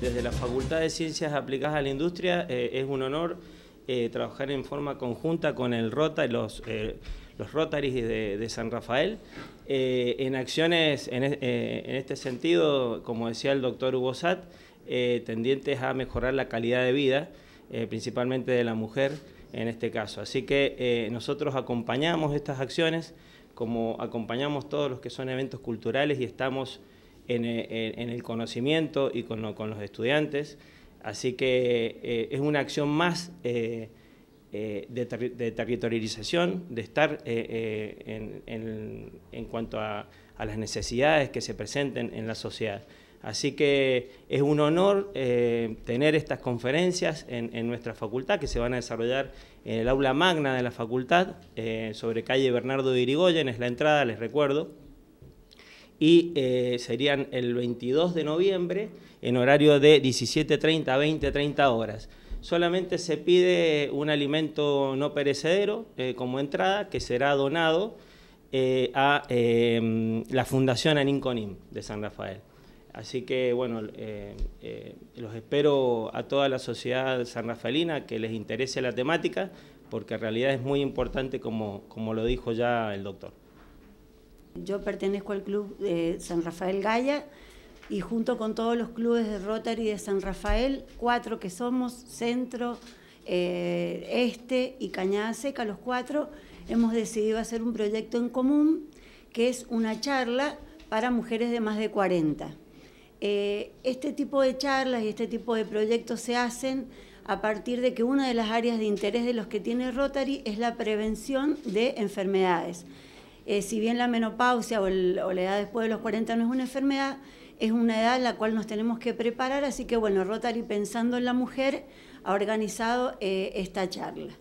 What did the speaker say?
Desde la Facultad de Ciencias Aplicadas a la Industria eh, es un honor eh, trabajar en forma conjunta con el ROTA y los, Rotaris eh, los de, San Rafael en acciones en, este sentido, como decía el doctor Hugo Sat, tendientes a mejorar la calidad de vida, principalmente de la mujer en este caso. Así que nosotros acompañamos estas acciones como acompañamos todos los que son eventos culturales y estamos eh, en, el conocimiento y con, los estudiantes. Así que eh, es una acción más eh, de, territorialización, de estar en, cuanto a, a, las necesidades que se presenten en la sociedad. Así que es un honor tener estas conferencias en, nuestra facultad que se van a desarrollar en el aula magna de la facultad sobre calle Bernardo de Irigoyen, es la entrada, les recuerdo y eh, serían el 22 de noviembre en horario de 17.30 a 20.30 horas. Solamente se pide un alimento no perecedero eh, como entrada que será donado eh, a em, la Fundación Aninconim de San Rafael. Así que bueno, los espero a toda la sociedad sanrafaelina que les interese la temática porque en realidad es muy importante como, como lo dijo ya el doctor. Yo pertenezco al club de San Rafael Gaya y junto con todos los clubes de Rotary de San Rafael, cuatro que somos, Centro, eh, Este y Cañada Seca, los cuatro, hemos decidido hacer un proyecto en común que es una charla para mujeres de más de 40. Eh, este tipo de charlas y este tipo de proyectos se hacen a partir de que una de las áreas de interés de los que tiene Rotary es la prevención de enfermedades. Eh, si bien la menopausia o, la edad después de los 40 no es una enfermedad, es una edad en la cual nos tenemos que preparar, así que bueno, Rotary pensando en la mujer ha organizado eh, esta charla.